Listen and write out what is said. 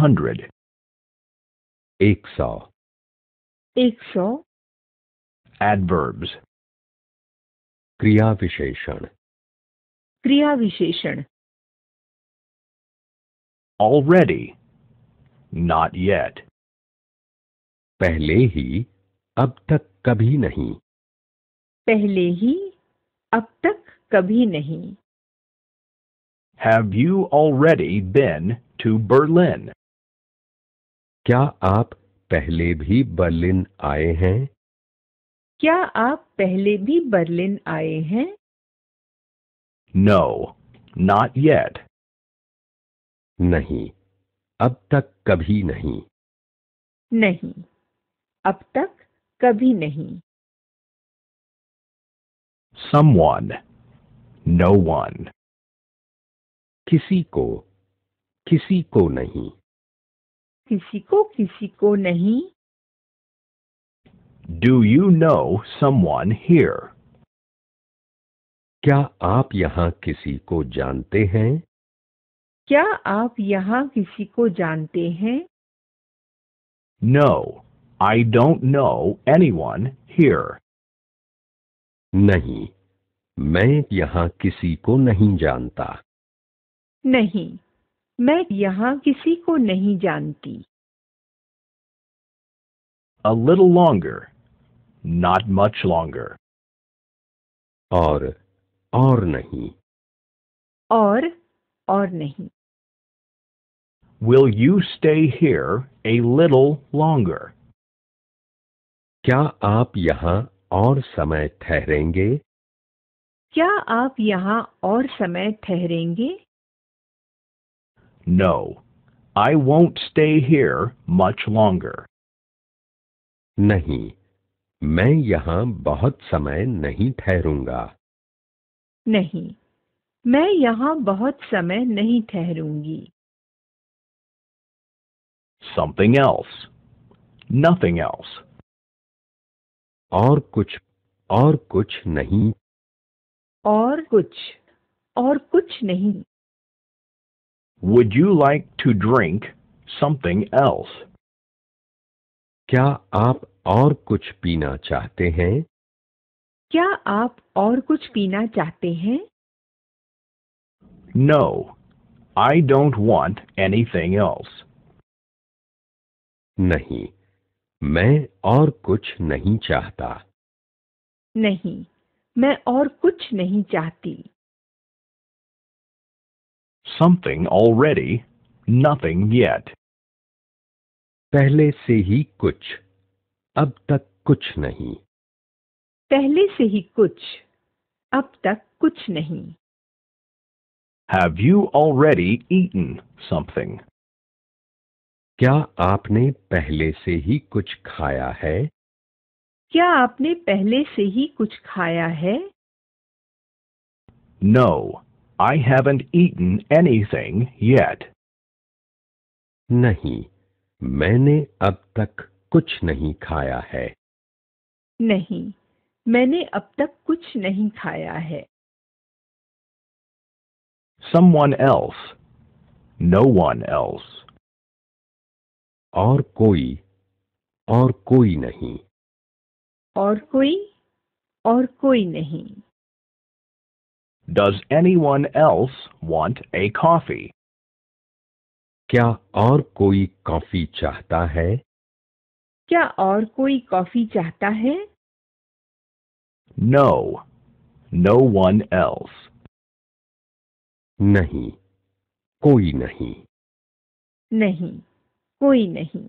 hundred. Iksa. Iksa. Adverbs. Kriya Visheshan. Kriya Visheshan. Already. Not yet. Pehlehi. Ab tak kabhi nahi. Pehlehi. Ab tak kabhi nahi. Have you already been to Berlin? क्या आप पहले भी Berlin आए हैं क्या आप पहले भी बर्लिन आए हैं नो नॉट येट नहीं अब तक कभी नहीं नहीं अब तक कभी नहीं Someone, no one. किसी को किसी को नहीं किसी को किसी को नहीं Do you know someone here? क्या आप यहाँ किसी को जानते हैं क्या आप यहाँ किसी को जानते हैं No, I don't know anyone here. नहीं मैं यहाँ किसी को नहीं जानता नहीं मैं यहाँ किसी को नहीं जानती A little longer. Not much longer. और और नहीं और और नहीं Will you stay here a little longer? क्या आप यहाँ और समय ठहरेंगे क्या आप यहाँ और समय ठहरेंगे No, I won't stay here much longer. नहीं मैं यहाँ बहुत समय नहीं ठहरूंगा नहीं मैं यहाँ बहुत समय नहीं ठहरूंगी Something else. Nothing else. और कुछ और कुछ नहीं और कुछ और कुछ नहीं Would you like to drink something else? क्या आप और कुछ पीना चाहते हैं क्या आप और कुछ पीना चाहते हैं No, I don't want anything else. नहीं मैं और कुछ नहीं चाहता नहीं मैं और कुछ नहीं चाहती something already, nothing yet. पहले से ही कुछ अब तक कुछ नहीं पहले से ही कुछ अब तक कुछ नहीं Have you already eaten something? क्या आपने पहले से ही कुछ खाया है क्या आपने पहले से ही कुछ खाया है No, I haven't eaten anything yet. नहीं मैंने अब तक कुछ नहीं खाया है नहीं मैंने अब तक कुछ नहीं खाया है Someone else. No one else. और कोई और कोई नहीं और कोई और कोई नहीं Does anyone else want a coffee? क्या और कोई कॉफी चाहता है क्या और कोई कॉफी चाहता है No. No one else. नहीं कोई नहीं नहीं कोई नहीं